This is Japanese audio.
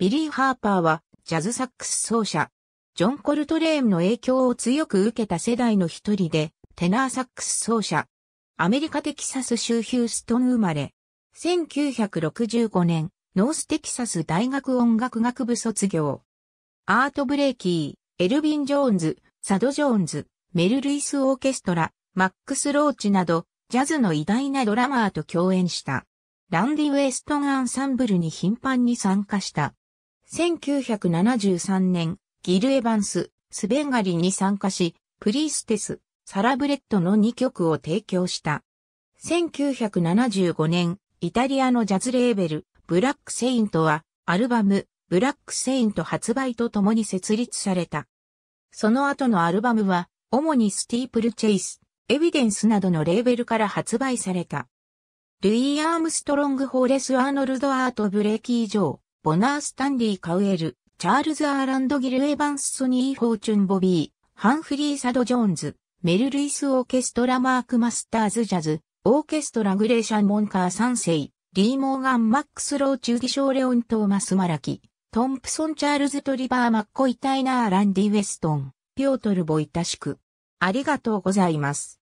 ビリー・ハーパーはジャズサックス奏者。ジョン・コルトレーンの影響を強く受けた世代の一人で、テナーサックス奏者。アメリカテキサス州ヒューストン生まれ。1965年、ノーステキサス大学音楽学部卒業。アート・ブレイキー、エルビン・ジョーンズ、サド・ジョーンズ、メル・ルイス・オーケストラ、マックス・ローチなど、ジャズの偉大なドラマーと共演した。ランディ・ウェストン・アンサンブルに頻繁に参加した。1973年、ギル・エヴァンス、スベンガリに参加し、プリーステス、サラブレッドの2曲を提供した。1975年、イタリアのジャズレーベル、ブラック・セイントは、アルバム、ブラック・セイント発売とともに設立された。その後のアルバムは、主にスティープル・チェイス、エビデンスなどのレーベルから発売された。ルイ・アームストロング・ホーレス・アーノルド・アート・ブレーキー・ジョー。ボナー・スタンリー・カウエル、チャールズ・アーランド・ギル・エヴァンス・ソニー・フォーチュン・ボビー、ハンフリー・サド・ジョーンズ、メル・ルイス・オーケストラ・マーク・マスターズ・ジャズ、オーケストラ・グレーシャン・モンカー3世、リー・モーガン・マックス・ロー・チュー・ィショー・レオン・トーマス・マラキ、トンプソン・チャールズ・トリバー・マッコイ・タイナー・ランディ・ウェストン、ピョートル・ボイタシク。ありがとうございます。